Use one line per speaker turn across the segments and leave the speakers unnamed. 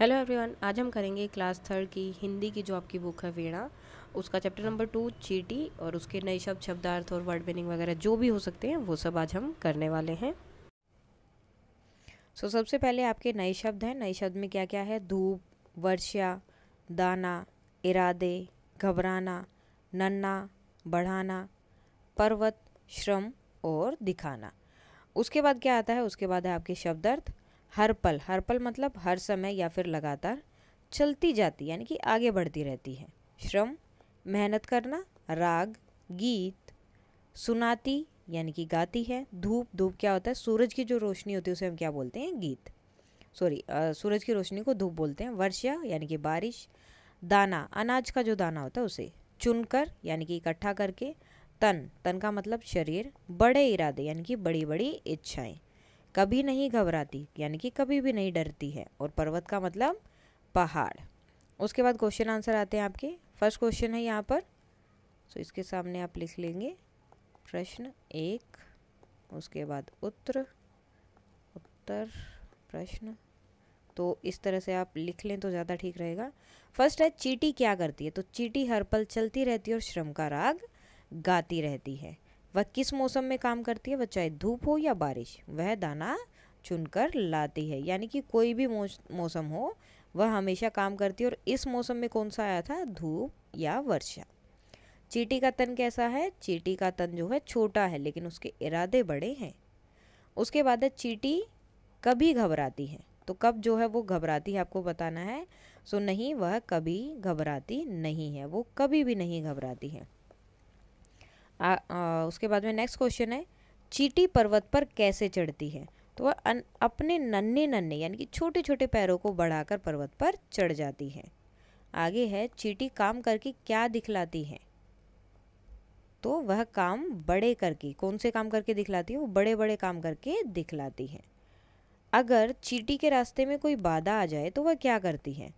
hello everyone आज हम करेंगे क्लास थर्ड की हिंदी की जो आपकी बुक है वीणा उसका चैप्टर नंबर टू चीटी और उसके नए शब्द शब्दार्थ और वर्ड मीनिंग वगैरह जो भी हो सकते हैं वो सब आज हम करने वाले हैं सो so, सबसे पहले आपके नए शब्द हैं नए शब्द में क्या क्या है धूप वर्षा दाना इरादे घबराना नन्ना बढ़ाना पर्वत श्रम और दिखाना उसके बाद क्या आता है उसके बाद है आपके शब्दार्थ हर पल हर पल मतलब हर समय या फिर लगातार चलती जाती यानी कि आगे बढ़ती रहती है श्रम मेहनत करना राग गीत सुनाती यानी कि गाती है धूप धूप क्या होता है सूरज की जो रोशनी होती है उसे हम क्या बोलते हैं गीत सॉरी सूरज की रोशनी को धूप बोलते हैं वर्षा यानी कि बारिश दाना अनाज का जो दाना होता है उसे चुनकर यानी कि इकट्ठा करके तन तन का मतलब शरीर बड़े इरादे यानी कि बड़ी बड़ी इच्छाएं कभी नहीं घबराती यानी कि कभी भी नहीं डरती है और पर्वत का मतलब पहाड़ उसके बाद क्वेश्चन आंसर आते हैं आपके फर्स्ट क्वेश्चन है यहाँ पर सो so, इसके सामने आप लिख लेंगे प्रश्न एक उसके बाद उत्तर उत्तर प्रश्न तो इस तरह से आप लिख लें तो ज़्यादा ठीक रहेगा फर्स्ट है चीटी क्या करती है तो चीटी हर पल चलती रहती है और श्रम का राग गाती रहती है वह किस मौसम में काम करती है वह चाहे धूप हो या बारिश वह दाना चुनकर लाती है यानी कि कोई भी मौसम हो वह हमेशा काम करती है और इस मौसम में कौन सा आया था धूप या वर्षा चीटी का तन कैसा है चीटी का तन जो है छोटा है लेकिन उसके इरादे बड़े हैं उसके बाद है चीटी कभी घबराती है तो कब जो है वो घबराती है आपको बताना है सो नहीं वह कभी घबराती नहीं है वो कभी भी नहीं घबराती है आ, आ, उसके बाद में नेक्स्ट क्वेश्चन है चीटी पर्वत पर कैसे चढ़ती है तो वह अपने नन्हे नन्हे यानी कि छोटे छोटे पैरों को बढ़ाकर पर्वत पर चढ़ जाती है आगे है चीटी काम करके क्या दिखलाती है तो वह काम बड़े करके कौन से काम करके दिखलाती है वो बड़े बड़े काम करके दिखलाती है अगर चीटी के रास्ते में कोई बाधा आ जाए तो वह क्या करती है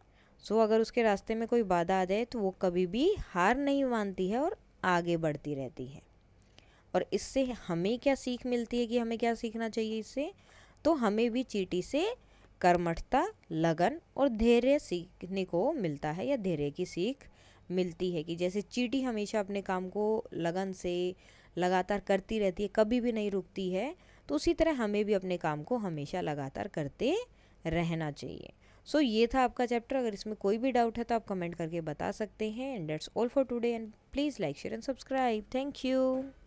सो so, अगर उसके रास्ते में कोई बाधा आ जाए तो वो कभी भी हार नहीं मानती है और आगे बढ़ती रहती है और इससे हमें क्या सीख मिलती है कि हमें क्या सीखना चाहिए इससे तो हमें भी चीटी से कर्मठता लगन और धैर्य सीखने को मिलता है या धैर्य की सीख मिलती है कि जैसे चीटी हमेशा अपने काम को लगन से लगातार करती रहती है कभी भी नहीं रुकती है तो उसी तरह हमें भी अपने काम को हमेशा लगातार करते रहना चाहिए सो so, ये था आपका चैप्टर अगर इसमें कोई भी डाउट है तो आप कमेंट करके बता सकते हैं and that's all for today and please like share and subscribe thank you